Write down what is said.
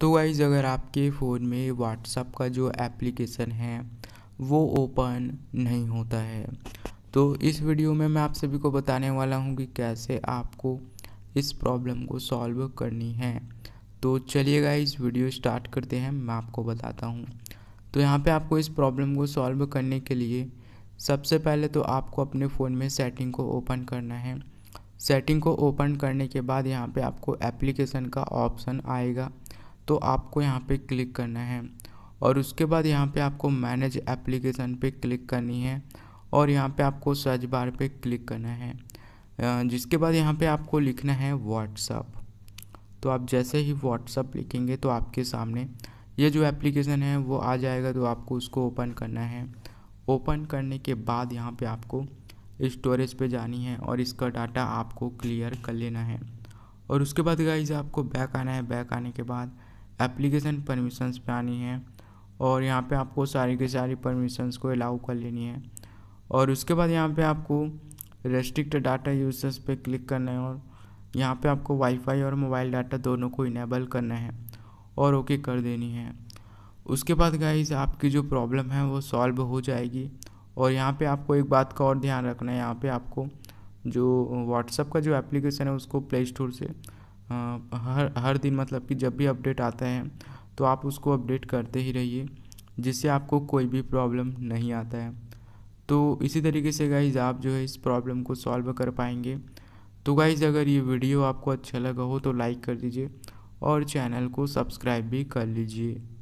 तो वाइज अगर आपके फ़ोन में व्हाट्सअप का जो एप्लीकेशन है वो ओपन नहीं होता है तो इस वीडियो में मैं आप सभी को बताने वाला हूँ कि कैसे आपको इस प्रॉब्लम को सॉल्व करनी है तो चलिएगा इस वीडियो स्टार्ट करते हैं मैं आपको बताता हूँ तो यहाँ पे आपको इस प्रॉब्लम को सॉल्व करने के लिए सबसे पहले तो आपको अपने फ़ोन में सेटिंग को ओपन करना है सेटिंग को ओपन करने के बाद यहाँ पे आपको एप्लीकेशन का ऑप्शन आएगा तो आपको यहाँ पे क्लिक करना है और उसके बाद यहाँ पे आपको मैनेज एप्लीकेशन पे क्लिक करनी है और यहाँ पे आपको सर्च बार पे क्लिक करना है जिसके बाद यहाँ पे आपको लिखना है व्हाट्सअप तो आप जैसे ही व्हाट्सअप लिखेंगे तो आपके सामने ये जो एप्लीकेशन है वो आ जाएगा तो आपको उसको ओपन करना है ओपन करने के बाद यहाँ पे आपको स्टोरेज पे जानी है और इसका डाटा आपको क्लियर कर लेना है और उसके बाद गाइज आपको बैक आना है बैक आने के बाद एप्लीकेशन परमिशंस पे आनी है और यहाँ पे आपको सारी की सारी परमिशंस को अलाउ कर लेनी है और उसके बाद यहाँ पे आपको रेस्ट्रिक्ट डाटा यूजर्स पे क्लिक करना है और यहाँ पे आपको वाईफाई और मोबाइल डाटा दोनों को इनेबल करना है और ओके कर देनी है उसके बाद गाइज आपकी जो प्रॉब्लम है वो सॉल्व हो जाएगी और यहाँ पे आपको एक बात का और ध्यान रखना है यहाँ पे आपको जो व्हाट्सअप का जो एप्लीकेशन है उसको प्ले स्टोर से हर हर दिन मतलब कि जब भी अपडेट आता है तो आप उसको अपडेट करते ही रहिए जिससे आपको कोई भी प्रॉब्लम नहीं आता है तो इसी तरीके से गाइज आप जो है इस प्रॉब्लम को सॉल्व कर पाएंगे तो गाइज अगर ये वीडियो आपको अच्छा लगा हो तो लाइक कर दीजिए और चैनल को सब्सक्राइब भी कर लीजिए